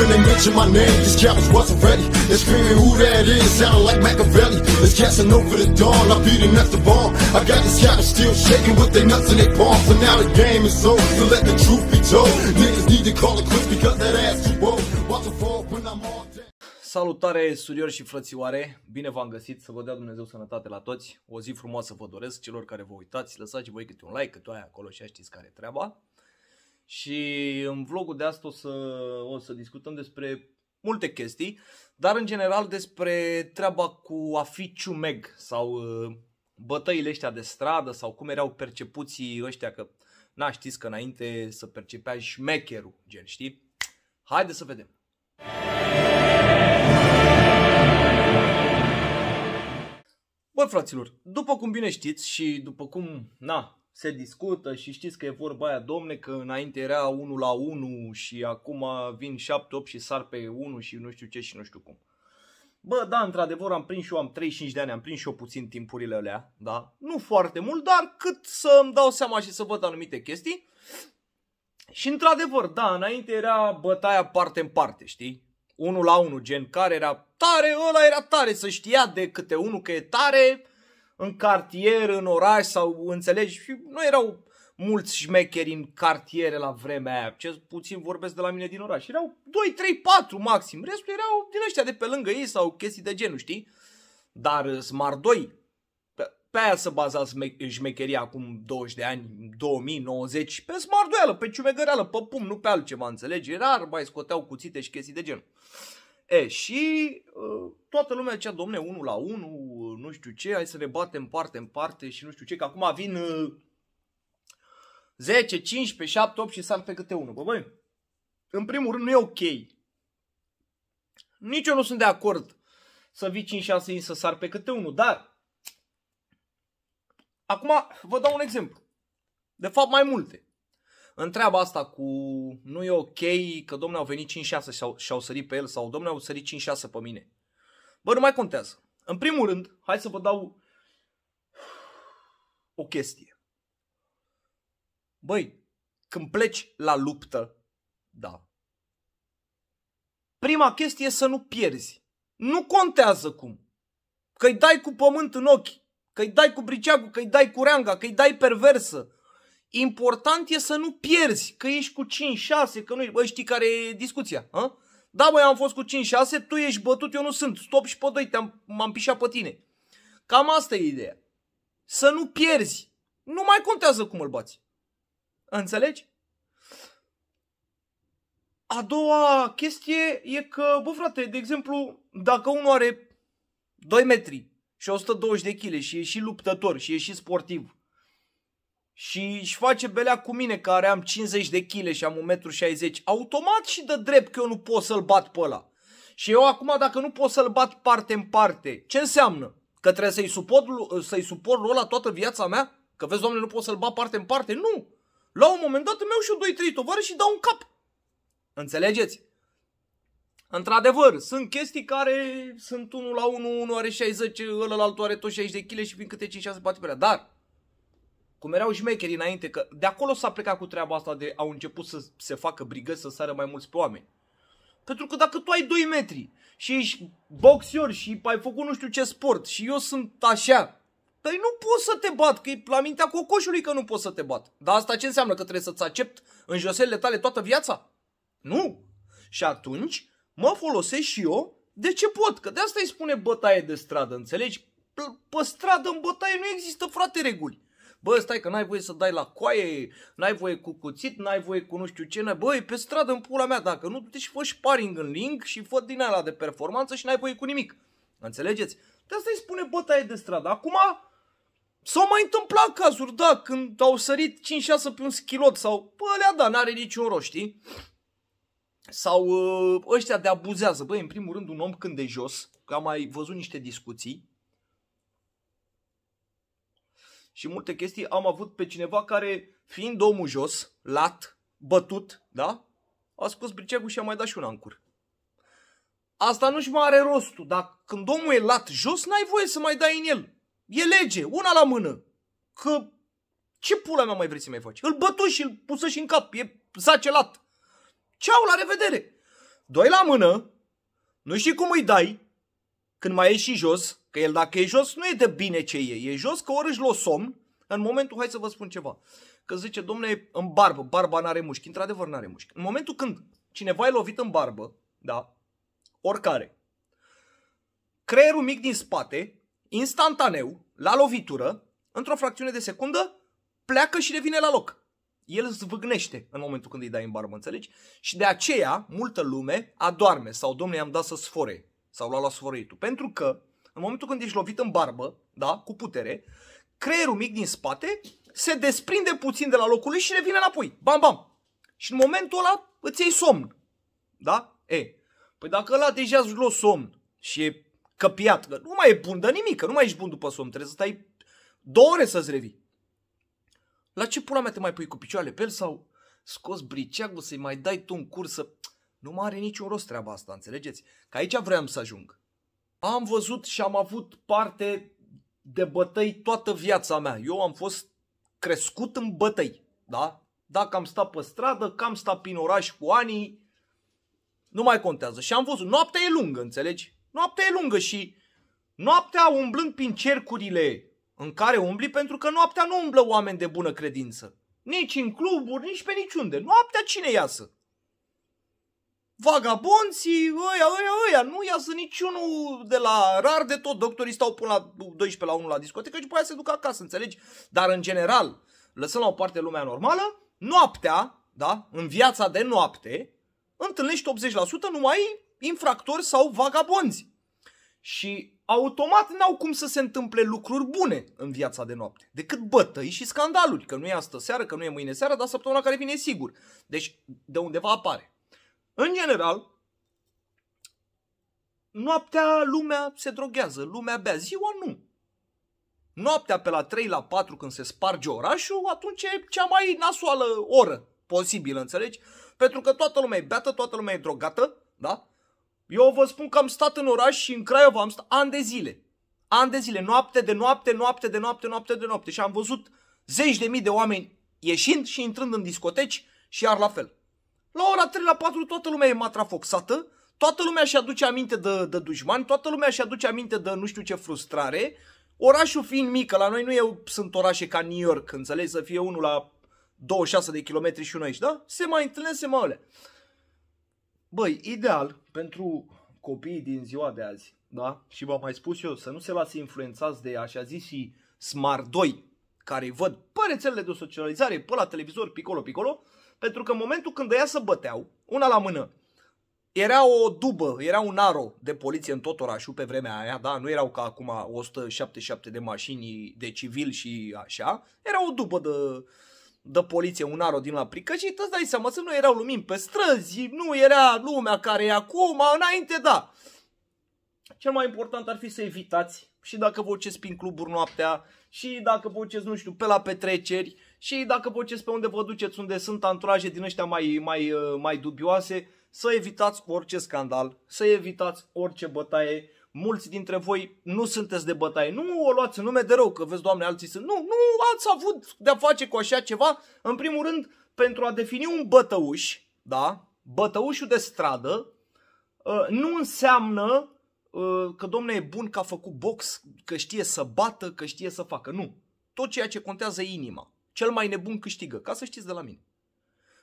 When they mention my name, these cowards wasn't ready. They screaming who that is, sounding like Machiavelli. It's casting over the dawn, I'm beating at the bomb. I got these cowards still shaking with their nuts in their palms. But now the game is over, so let the truth be told. Niggas need to call it quits because that ass too old. Watch the fall when I'm all dead. Salutare suriori și frățioare, bine v-am găsit, să vă dea Dumnezeu sănătate la toți, o zi frumoasă vă doresc celor care vă uitați, lăsați voi câte un like, câte aia acolo și aia știți care e treaba. Și în vlogul de astăzi o să, o să discutăm despre multe chestii, dar în general despre treaba cu a fi ciumeg sau uh, bătăile ăștia de stradă sau cum erau percepuții ăștia că n-a știți că înainte să percepea șmecherul, gen știi? Haide să vedem! Bă, fraților, după cum bine știți și după cum, na, se discută și știți că e vorba aia, domne, că înainte era 1 la 1 și acum vin 7-8 și sar pe 1 și nu știu ce și nu știu cum. Bă, da, într-adevăr am prins și eu, am 35 de ani, am prins și eu puțin timpurile alea, da? Nu foarte mult, dar cât să îmi dau seama și să văd anumite chestii. Și într-adevăr, da, înainte era bătaia parte în parte, știi? 1 la 1, gen care era tare, ăla era tare, să știa de câte unul că e tare, în cartier, în oraș sau înțelegi și nu erau mulți șmecheri în cartiere la vremea aia, ce puțin vorbesc de la mine din oraș. Erau 2, 3, 4 maxim, restul erau din ăștia de pe lângă ei sau chestii de genul, știi? Dar uh, Smart 2, pe, pe aia se baza șmecheria acum 20 de ani, 2090, pe Smart 2 pe ciumegăreală, pe pum, nu pe altceva, înțelegi? Rar mai scoteau cuțite și chestii de genul. Uh, E, și ă, toată lumea zicea, domne, unul la unul, nu știu ce, hai să ne batem parte în parte și nu știu ce, că acum vin 10, 15, 7, 8 și sar pe câte unul. Bă, băi, în primul rând nu e ok. Nici eu nu sunt de acord să vii 5-6 să sar pe câte unul, dar acum vă dau un exemplu. De fapt mai multe întreabă asta cu nu e ok că domne au venit 5-6 și au, și au sărit pe el sau domne au sărit 5-6 pe mine. Bă, nu mai contează. În primul rând, hai să vă dau o chestie. Băi, când pleci la luptă, da. Prima chestie e să nu pierzi. Nu contează cum. Că-i dai cu pământ în ochi, că-i dai cu briceagul, că-i dai cu reanga, că-i dai perversă, Important e să nu pierzi, că ești cu 5-6, că nu ești, bă, știi care e discuția, a? Da, băi, am fost cu 5-6, tu ești bătut, eu nu sunt, stop și pe 2, te-am, m-am pișat pe tine. Cam asta e ideea. Să nu pierzi. Nu mai contează cum îl bați. Înțelegi? A doua chestie e că, bă frate, de exemplu, dacă unul are 2 metri și 120 de kg și e și luptător și e și sportiv și își face belea cu mine care am 50 de kg și am 1,60 m, automat și dă drept că eu nu pot să-l bat pe ăla. Și eu acum dacă nu pot să-l bat parte în parte, ce înseamnă? Că trebuie să-i suport, să-i suport rola toată viața mea? Că vezi, doamne, nu pot să-l bat parte în parte? Nu! La un moment dat îmi iau și eu doi, trei tovarăși și dau un cap. Înțelegeți? Într-adevăr, sunt chestii care sunt unul la unul, unul are 60, ălălaltul are tot 60 de kg și prin câte 5-6 bate pe alea. Dar, cum erau șmecherii înainte, că de acolo s-a plecat cu treaba asta de au început să se facă brigăți să sară mai mulți pe oameni. Pentru că dacă tu ai 2 metri și ești boxer și ai făcut nu știu ce sport și eu sunt așa, păi nu pot să te bat, că e la mintea cocoșului că nu pot să te bat. Dar asta ce înseamnă? Că trebuie să-ți accept în joselele tale toată viața? Nu! Și atunci mă folosesc și eu de ce pot, că de asta îi spune bătaie de stradă, înțelegi? Pe stradă în bătaie nu există, frate, reguli bă, stai că n-ai voie să dai la coaie, n-ai voie cu cuțit, n-ai voie cu nu știu ce, n-ai... bă, e pe stradă în pula mea, dacă nu, du-te și fă sparing în link și fă din ala de performanță și n-ai voie cu nimic. Înțelegeți? De asta îi spune bătaie de stradă. Acum, S-au mai întâmplat cazuri, da, când au sărit 5-6 pe un schilot sau, bă, alea, da, n-are niciun rost, știi? Sau ă, ăștia de abuzează. Băi, în primul rând, un om când de jos, că am mai văzut niște discuții, și multe chestii, am avut pe cineva care, fiind omul jos, lat, bătut, da? A scos briceagul și a mai dat și un ancur. Asta nu-și mai are rostul, dar când omul e lat jos, n-ai voie să mai dai în el. E lege, una la mână. Că ce pula mea mai vrei să mai faci? Îl bătu și îl pusă și în cap, e zacelat. Ceau, la revedere! Doi la mână, nu știi cum îi dai, când mai ieși jos, Că el dacă e jos, nu e de bine ce e. E jos că ori își losom, în momentul, hai să vă spun ceva, că zice, domne, în barbă, barba n-are mușchi, într-adevăr n-are mușchi. În momentul când cineva e lovit în barbă, da, oricare, creierul mic din spate, instantaneu, la lovitură, într-o fracțiune de secundă, pleacă și revine la loc. El zvâgnește în momentul când îi dai în barbă, înțelegi? Și de aceea, multă lume adorme sau, domne, i-am dat să sfore sau l-a luat sfărăitul. Pentru că în momentul când ești lovit în barbă, da, cu putere, creierul mic din spate se desprinde puțin de la locul lui și revine înapoi. Bam, bam. Și în momentul ăla îți iei somn. Da? E. Păi dacă ăla deja îți luat somn și e căpiat, că nu mai e bun de nimic, că nu mai ești bun după somn, trebuie să stai două ore să-ți revii. La ce pula mea te mai pui cu picioarele pe el sau scos briceagul să-i mai dai tu un curs Nu mai are niciun rost treaba asta, înțelegeți? Că aici vreau să ajung am văzut și am avut parte de bătăi toată viața mea. Eu am fost crescut în bătăi, da? Dacă am stat pe stradă, cam stat prin oraș cu anii, nu mai contează. Și am văzut, noaptea e lungă, înțelegi? Noaptea e lungă și noaptea umblând prin cercurile în care umbli, pentru că noaptea nu umblă oameni de bună credință. Nici în cluburi, nici pe niciunde. Noaptea cine iasă? vagabonții, ăia, ăia, ăia, nu iasă niciunul de la rar de tot, doctorii stau până la 12 la 1 la discotecă și după aia se duc acasă, înțelegi? Dar în general, lăsând la o parte lumea normală, noaptea, da, în viața de noapte, întâlnești 80% numai infractori sau vagabonzi. Și automat n-au cum să se întâmple lucruri bune în viața de noapte, decât bătăi și scandaluri, că nu e astă seară, că nu e mâine seară, dar săptămâna care vine e sigur. Deci de undeva apare. În general, noaptea lumea se droghează, lumea bea, ziua nu. Noaptea pe la 3 la 4 când se sparge orașul, atunci e cea mai nasoală oră posibilă, înțelegi? Pentru că toată lumea e beată, toată lumea e drogată, da? Eu vă spun că am stat în oraș și în Craiova am stat ani de zile. Ani de zile, noapte de noapte, noapte de noapte, noapte de noapte. Și am văzut zeci de mii de oameni ieșind și intrând în discoteci și iar la fel. La ora 3, la 4, toată lumea e matrafoxată, toată lumea și aduce aminte de, de dușmani, toată lumea și aduce aminte de nu știu ce frustrare, orașul fiind mic, la noi nu eu sunt orașe ca New York, înțelegi, să fie unul la 26 de kilometri și unul aici, da? Se mai întâlnesc, se mai alea. Băi, ideal pentru copiii din ziua de azi, da? Și v-am mai spus eu, să nu se lase influențați de așa zis și smart 2, care văd pe rețelele de socializare, pe la televizor, picolo, picolo, pentru că în momentul când ea să băteau, una la mână, era o dubă, era un aro de poliție în tot orașul pe vremea aia, da? Nu erau ca acum 177 de mașini de civil și așa. Era o dubă de, de poliție, un aro din la și îți dai seama, să nu erau lumini pe străzi, nu era lumea care e acum, înainte da. Cel mai important ar fi să evitați și dacă vă prin cluburi noaptea și dacă vă nu știu, pe la petreceri, și dacă poceți pe unde vă duceți, unde sunt antraje din ăștia mai, mai, uh, mai dubioase, să evitați orice scandal, să evitați orice bătaie. Mulți dintre voi nu sunteți de bătaie. Nu o luați în nume de rău, că vezi, doamne, alții sunt. Nu, nu ați avut de-a face cu așa ceva. În primul rând, pentru a defini un bătăuș, da? Bătăușul de stradă uh, nu înseamnă uh, că domne e bun că a făcut box, că știe să bată, că știe să facă. Nu. Tot ceea ce contează e inima. Cel mai nebun câștigă, ca să știți de la mine.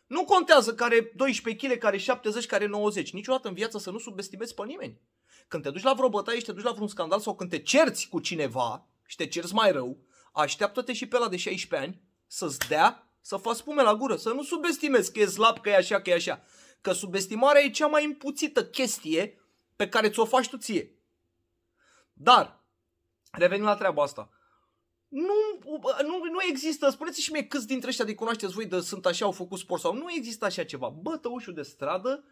Nu contează care 12 kg, care 70, care 90. Niciodată în viață să nu subestimezi pe nimeni. Când te duci la vreo bătaie și te duci la vreun scandal sau când te cerți cu cineva și te cerți mai rău, așteaptă-te și pe la de 16 ani să-ți dea să faci spume la gură, să nu subestimezi că e slab, că e așa, că e așa. Că subestimarea e cea mai împuțită chestie pe care ți-o faci tu ție. Dar, revenim la treaba asta, nu, nu, nu există, spuneți și mie câți dintre ăștia de cunoașteți voi de sunt așa, au făcut sport sau nu există așa ceva. Bă, tăușul de stradă,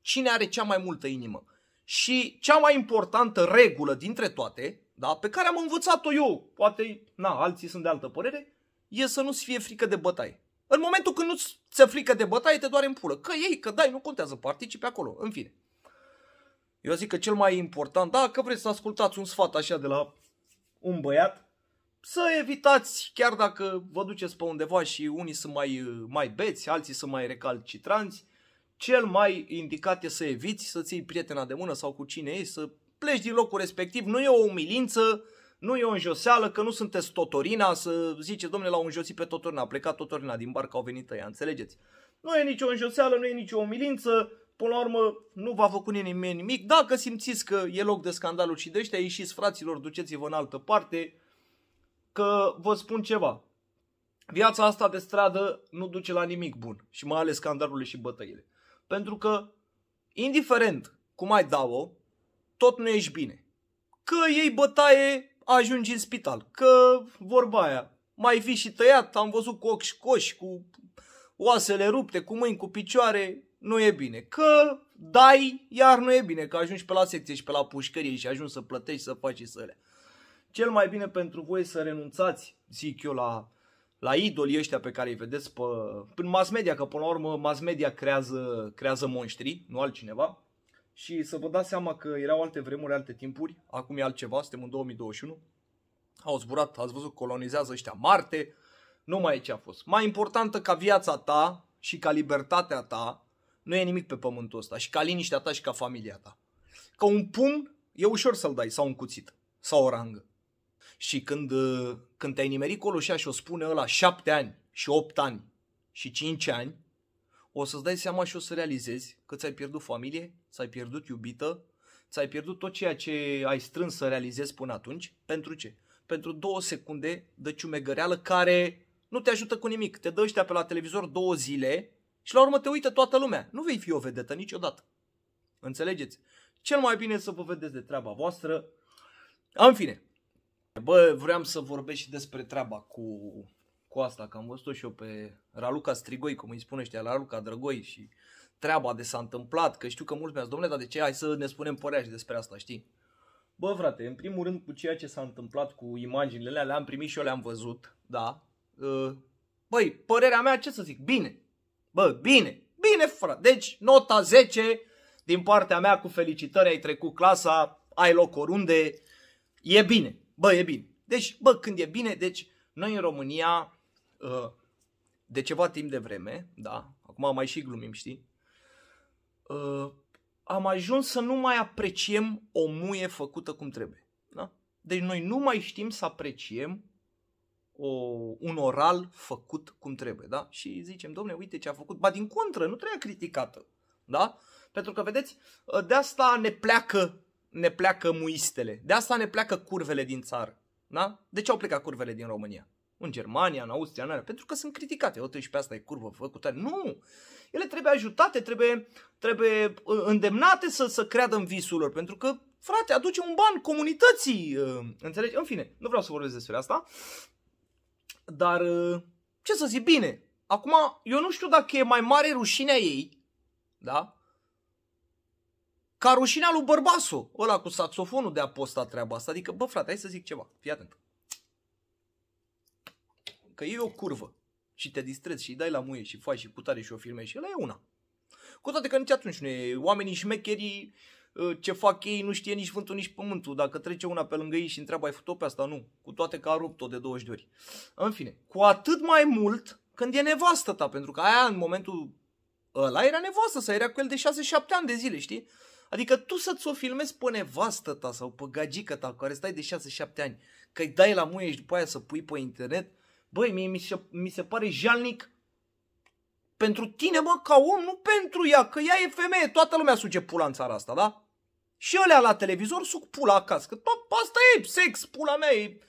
cine are cea mai multă inimă? Și cea mai importantă regulă dintre toate, da, pe care am învățat-o eu, poate, na, alții sunt de altă părere, e să nu-ți fie frică de bătaie. În momentul când nu-ți ți frică de bătaie, te doare în pulă. Că ei, că dai, nu contează, participi acolo, în fine. Eu zic că cel mai important, da, că vreți să ascultați un sfat așa de la un băiat, să evitați, chiar dacă vă duceți pe undeva și unii sunt mai, mai beți, alții sunt mai recalcitranți, cel mai indicat e să eviți, să ții prietena de mână sau cu cine e, să pleci din locul respectiv. Nu e o umilință, nu e o înjoseală, că nu sunteți Totorina să zice, domnule, l-au înjosit pe Totorina, a plecat Totorina din barca, au venit ea, înțelegeți? Nu e nicio înjoseală, nu e nicio umilință, până la urmă nu v-a făcut nimeni nimic. Dacă simțiți că e loc de scandal și de ăștia, ieșiți fraților, duceți-vă în altă parte, că vă spun ceva. Viața asta de stradă nu duce la nimic bun și mai ales scandalurile și bătăile. Pentru că, indiferent cum ai dau, o tot nu ești bine. Că ei bătaie, ajungi în spital. Că, vorba aia, mai fi și tăiat, am văzut cu ochi coși, cu oasele rupte, cu mâini, cu picioare, nu e bine. Că dai, iar nu e bine, că ajungi pe la secție și pe la pușcărie și ajungi să plătești, să faci și să le cel mai bine pentru voi să renunțați, zic eu, la, la idolii ăștia pe care îi vedeți pe, prin mass media, că până la urmă mass media creează, creează monștri, nu altcineva. Și să vă dați seama că erau alte vremuri, alte timpuri, acum e altceva, suntem în 2021. Au zburat, ați văzut, colonizează ăștia Marte, nu mai e ce a fost. Mai importantă ca viața ta și ca libertatea ta, nu e nimic pe pământul ăsta și ca liniștea ta și ca familia ta. Că un pumn e ușor să-l dai sau un cuțit sau o rangă. Și când, uh, când te-ai nimerit Coloșea și o spune ăla șapte ani și opt ani și cinci ani, o să-ți dai seama și o să realizezi că ți-ai pierdut familie, ți-ai pierdut iubită, ți-ai pierdut tot ceea ce ai strâns să realizezi până atunci. Pentru ce? Pentru două secunde de ciumegăreală care nu te ajută cu nimic. Te dă ăștia pe la televizor două zile și la urmă te uită toată lumea. Nu vei fi o vedetă niciodată. Înțelegeți? Cel mai bine să vă vedeți de treaba voastră. În fine, Bă, vreau să vorbesc și despre treaba cu, cu asta, că am văzut-o și eu pe Raluca Strigoi, cum îi spune ăștia, Raluca Drăgoi și treaba de s-a întâmplat, că știu că mulți mi-ați, domnule, dar de ce? Hai să ne spunem părerea și despre asta, știi? Bă, frate, în primul rând cu ceea ce s-a întâmplat cu imaginile alea, le-am primit și eu le-am văzut, da? Uh, băi, părerea mea, ce să zic? Bine! Bă, bine! Bine, frate! Deci, nota 10 din partea mea cu felicitări, ai trecut clasa, ai loc oriunde, e bine. Bă, e bine. Deci, bă, când e bine, deci noi în România uh, de ceva timp de vreme, da, acum mai și glumim, știi, uh, am ajuns să nu mai apreciem o muie făcută cum trebuie. Da? Deci noi nu mai știm să apreciem o, un oral făcut cum trebuie, da? Și zicem, domne, uite ce a făcut. Ba din contră, nu trebuie criticată, da? Pentru că, vedeți, uh, de asta ne pleacă ne pleacă muistele. De asta ne pleacă curvele din țară. Da? De ce au plecat curvele din România? În Germania, în Austria, în alea, pentru că sunt criticate. O, și pe asta e curvă făcută. Nu! Ele trebuie ajutate, trebuie, trebuie uh, îndemnate să, să creadă în visul lor, pentru că, frate, aduce un ban comunității. Uh, înțelegi? În fine, nu vreau să vorbesc despre asta, dar uh, ce să zic, bine. Acum, eu nu știu dacă e mai mare rușinea ei, da? ca rușinea lui Bărbasu, ăla cu saxofonul de a postat treaba asta. Adică, bă frate, hai să zic ceva, fii atent. Că e o curvă și te distrezi și îi dai la muie și faci și putare și o filmezi și ăla e una. Cu toate că nici atunci nu e. Oamenii șmecherii, ă, ce fac ei, nu știe nici vântul, nici pământul. Dacă trece una pe lângă ei și întreabă, ai făcut-o pe asta? Nu. Cu toate că a rupt-o de 20 de ori. În fine, cu atât mai mult când e nevastă ta, pentru că aia în momentul ăla era nevastă, să era cu el de 6-7 ani de zile, știi? Adică tu să-ți o filmezi pe nevastă ta sau pe gagică ta care stai de 6-7 ani, că îi dai la muie și după aia să pui pe internet, băi, mie mi se, mi se pare jalnic pentru tine, mă, ca om, nu pentru ea, că ea e femeie, toată lumea suge pula în țara asta, da? Și ălea la televizor suc pula acasă, că asta e sex, pula mea, e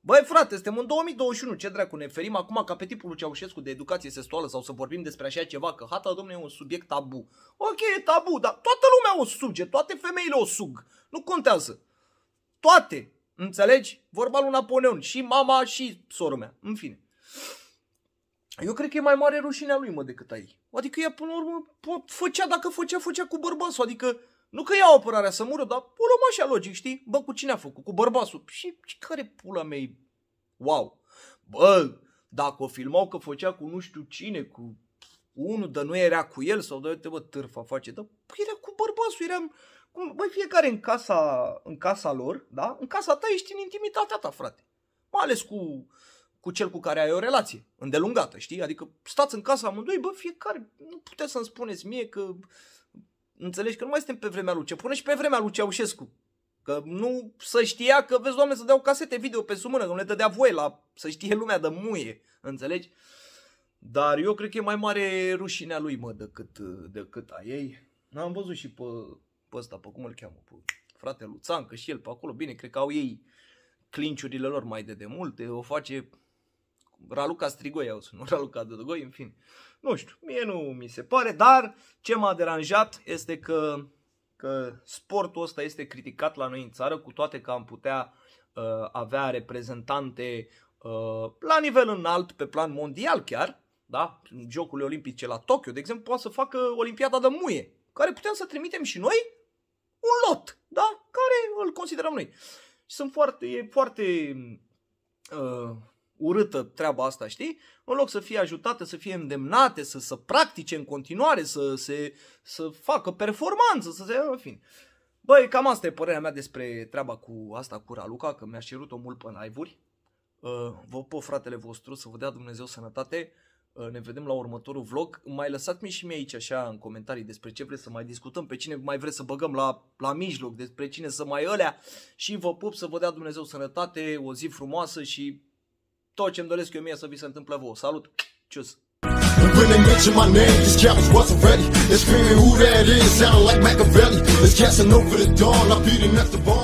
Băi frate, suntem în 2021, ce dracu, ne ferim acum ca pe tipul lui Ceaușescu de educație sexuală sau să vorbim despre așa ceva, că hata domne, e un subiect tabu. Ok, e tabu, dar toată lumea o suge, toate femeile o sug, nu contează. Toate, înțelegi? Vorba lui Napoleon, și mama și sora mea, în fine. Eu cred că e mai mare rușinea lui, mă, decât a ei. Adică ea, până la urmă, făcea, dacă făcea, făcea cu bărbatul, adică nu că iau apărarea să mură, dar o luăm așa logic, știi? Bă, cu cine a făcut? Cu bărbasul. Și care pula mea e? Wow! Bă, dacă o filmau că făcea cu nu știu cine, cu unul, dar nu era cu el sau da, te bă, târfa face, dar bă, era cu bărbasul, eram, cum, băi, fiecare în casa, în casa lor, da? În casa ta ești în intimitatea ta, frate. Mai ales cu, cu cel cu care ai o relație îndelungată, știi? Adică stați în casa amândoi, bă, fiecare, nu puteți să-mi spuneți mie că înțelegi că nu mai suntem pe vremea lui Ce pune și pe vremea lui Ceaușescu. Că nu să știa că, vezi, oameni să dau casete video pe sumână, că nu le dădea voie la, să știe lumea de muie, înțelegi? Dar eu cred că e mai mare rușinea lui, mă, decât, decât a ei. Am văzut și pe, pe ăsta, pe cum îl cheamă, pe frate Luțan, că și el pe acolo, bine, cred că au ei clinciurile lor mai de demult. o face Raluca Strigoi, eu sunt Raluca Dodogoi, în fine. Nu știu, mie nu mi se pare, dar ce m-a deranjat este că, că sportul ăsta este criticat la noi în țară, cu toate că am putea uh, avea reprezentante uh, la nivel înalt, pe plan mondial chiar, da? în Jocurile olimpice la Tokyo, de exemplu, poate să facă Olimpiada de Muie, care putem să trimitem și noi un lot, da? Care îl considerăm noi. sunt foarte, e foarte uh, urâtă treaba asta, știi? În loc să fie ajutate, să fie îndemnate, să, să practice în continuare, să, se, să facă performanță, să se... În fin. Băi, cam asta e părerea mea despre treaba cu asta cu Raluca, că mi-a cerut-o mult pe naivuri. Uh, vă pot, fratele vostru, să vă dea Dumnezeu sănătate. Uh, ne vedem la următorul vlog. Mai lăsați-mi și mie aici așa în comentarii despre ce vreți să mai discutăm, pe cine mai vreți să băgăm la, la mijloc, despre cine să mai ălea și vă pup să vă dea Dumnezeu sănătate, o zi frumoasă și tot ce-mi doresc eu mie să vi se întâmplă vouă. Salut! Cius! When they mention my name, these cowards wasn't ready. They're screaming who that is, sounding like Machiavelli. It's Casanova the dawn, I'm beating at the bone.